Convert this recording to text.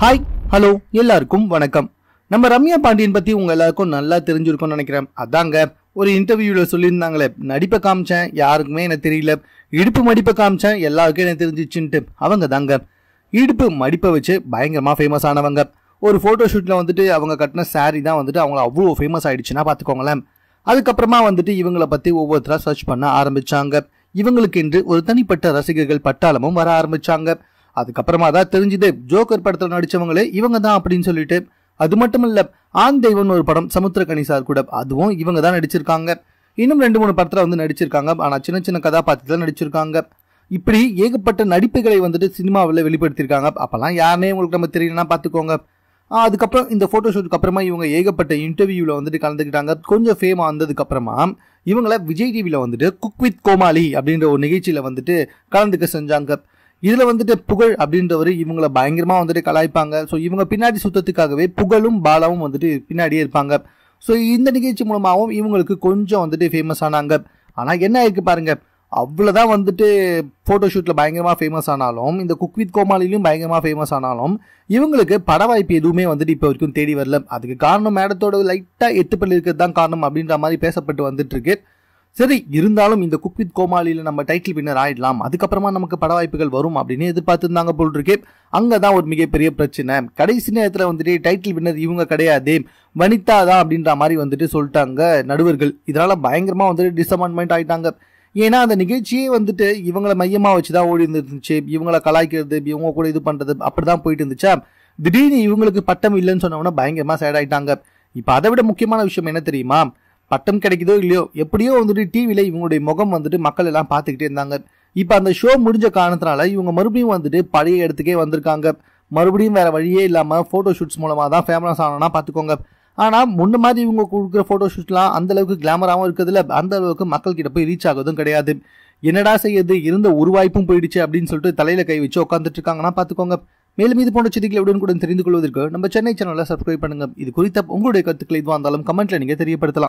hi hello எல்லாருக்கும் வணக்கம் நம்ம ரம்யா பாண்டியன் பற்றி உங்கள் எல்லாருக்கும் நல்லா தெரிஞ்சிருக்கும்னு நினைக்கிறேன் அதாங்க ஒரு இன்டர்வியூவில் சொல்லியிருந்தாங்களே நடிப்பை காமிச்சேன் யாருக்குமே எனக்கு தெரியல இடுப்பு மடிப்பை காமிச்சேன் எல்லாருக்கும் எனக்கு தெரிஞ்சிச்சுன்ட்டு அவங்க தாங்க இடுப்பு மடிப்பை வச்சு பயங்கரமாக ஃபேமஸ் ஆனவங்க ஒரு ஃபோட்டோ ஷூட்டில் வந்துட்டு அவங்க கட்டின சாரி தான் வந்துட்டு அவங்க அவ்வளோ ஃபேமஸ் ஆகிடுச்சுன்னா பார்த்துக்கோங்களேன் அதுக்கப்புறமா வந்துட்டு இவங்களை பற்றி ஒவ்வொருத்தராக சர்ச் பண்ண ஆரம்பித்தாங்க இவங்களுக்கு என்று ஒரு தனிப்பட்ட ரசிகர்கள் பட்டாளமும் வர ஆரம்பித்தாங்க அதுக்கப்புறமா தான் தெரிஞ்சுது ஜோக்கர் படத்தில் நடித்தவங்களே இவங்க தான் அப்படின்னு சொல்லிட்டு அது மட்டும் இல்லை ஆண் தெய்வன் ஒரு படம் சமுத்திர சார் கூட அதுவும் இவங்க தான் நடிச்சிருக்காங்க இன்னும் ரெண்டு மூணு படத்தில் வந்து நடிச்சிருக்காங்க ஆனால் சின்ன சின்ன கதாபாத்திரத்தில் நடிச்சிருக்காங்க இப்படி ஏகப்பட்ட நடிப்புகளை வந்துட்டு சினிமாவில் வெளிப்படுத்தியிருக்காங்க அப்போல்லாம் யாருமே உங்களுக்கு நம்ம தெரியலன்னா பார்த்துக்கோங்க அதுக்கப்புறம் இந்த ஃபோட்டோஷூட்டுக்கு அப்புறமா இவங்க ஏகப்பட்ட இன்டர்வியூவில் வந்துட்டு கலந்துக்கிட்டாங்க கொஞ்சம் ஃபேம் ஆனதுக்கப்புறமா இவங்களை விஜய் டிவியில் வந்துட்டு குக் வித் கோமாளி அப்படின்ற ஒரு நிகழ்ச்சியில் வந்துட்டு கலந்துக்க செஞ்சாங்க இதில் வந்துட்டு புகழ் அப்படின்றவர் இவங்களை பயங்கரமாக வந்துட்டு கலாய்ப்பாங்க ஸோ இவங்க பின்னாடி சுத்தத்துக்காகவே புகழும் பாலாவும் வந்துட்டு பின்னாடியே இருப்பாங்க ஸோ இந்த நிகழ்ச்சி மூலமாகவும் இவங்களுக்கு கொஞ்சம் வந்துட்டு ஃபேமஸ் ஆனாங்க ஆனால் என்ன ஆயிருக்கு பாருங்கள் அவ்வளோதான் வந்துட்டு ஃபோட்டோஷூட்டில் பயங்கரமாக ஃபேமஸ் ஆனாலும் இந்த குக் வித் கோமாளிலையும் பயங்கரமாக ஃபேமஸ் ஆனாலும் இவங்களுக்கு பட வாய்ப்பு எதுவுமே வந்துட்டு இப்போ வரைக்கும் தேடி வரல அதுக்கு காரணம் மேடத்தோட லைட்டாக எத்துப்பள்ளி இருக்கிறது தான் காரணம் அப்படின்ற மாதிரி பேசப்பட்டு வந்துட்டு இருக்கு சரி இருந்தாலும் இந்த குக்வித் கோமாளியில் நம்ம டைட்டில் வின்னர் ஆயிடலாம் அதுக்கப்புறமா நமக்கு பட வாய்ப்புகள் வரும் அப்படின்னு எதிர்பார்த்துருந்தாங்க போல் இருக்கே அங்கே தான் ஒரு மிகப்பெரிய பிரச்சனை கடைசி நேரத்தில் வந்துட்டு டைட்டில் வின்னர் இவங்க கிடையாது வனிதா தான் அப்படின்ற மாதிரி வந்துட்டு சொல்லிட்டாங்க நடுவர்கள் இதனால் பயங்கரமாக வந்துட்டு டிஸப்பாயின்மெண்ட் ஆகிட்டாங்க ஏன்னா அந்த நிகழ்ச்சியே வந்துட்டு இவங்களை மையமாக வச்சு தான் ஓடி இருந்துச்சு இவங்களை கலாய்க்கிறது இவங்க கூட இது பண்ணுறது அப்படி தான் போயிட்டு இருந்துச்சா திடீர்னு இவங்களுக்கு பட்டம் இல்லைன்னு சொன்னோம்னா பயங்கரமாக சேட் ஆகிட்டாங்க இப்போ அதை விட முக்கியமான விஷயம் என்ன தெரியுமா பட்டம் கிடைக்குதோ இல்லையோ எப்படியோ வந்துட்டு டிவியில் இவங்களுடைய முகம் வந்துட்டு மக்கள் எல்லாம் பார்த்துக்கிட்டே இருந்தாங்க இப்போ அந்த ஷோ முடிஞ்ச காரணத்தினால இவங்க மறுபடியும் வந்துட்டு பழைய இடத்துக்கே வந்திருக்காங்க மறுபடியும் வேறு வழியே இல்லாமல் ஃபோட்டோ ஷூட்ஸ் மூலமாக தான் ஃபேமஸ் ஆனோன்னா பார்த்துக்கோங்க ஆனால் முன்ன மாதிரி இவங்க கொடுக்குற ஃபோட்டோ ஷூட்லாம் அந்தளவுக்கு கிளாமராகவும் இருக்கிறதுல அந்த அளவுக்கு மக்கள்கிட்ட போய் ரீச் ஆகுதும் கிடையாது என்னடா செய்யறது இருந்த ஒரு வாய்ப்பும் போயிடுச்சு அப்படின்னு சொல்லிட்டு தலையில் கை வச்சு உட்காந்துட்டு இருக்காங்கன்னா பார்த்துக்கோங்க மேலும் இது போன்ற செய்திகளை உடன் கூட தெரிந்து கொள்வதற்கு நம்ம சென்னை சேனலில் சப்ஸ்கிரைப் பண்ணுங்கள் இது குறித்த உங்களுடைய கருத்துக்களை இதுவாக இருந்தாலும் கமெண்ட்டில் நீங்கள் தெரியப்படுத்தலாம்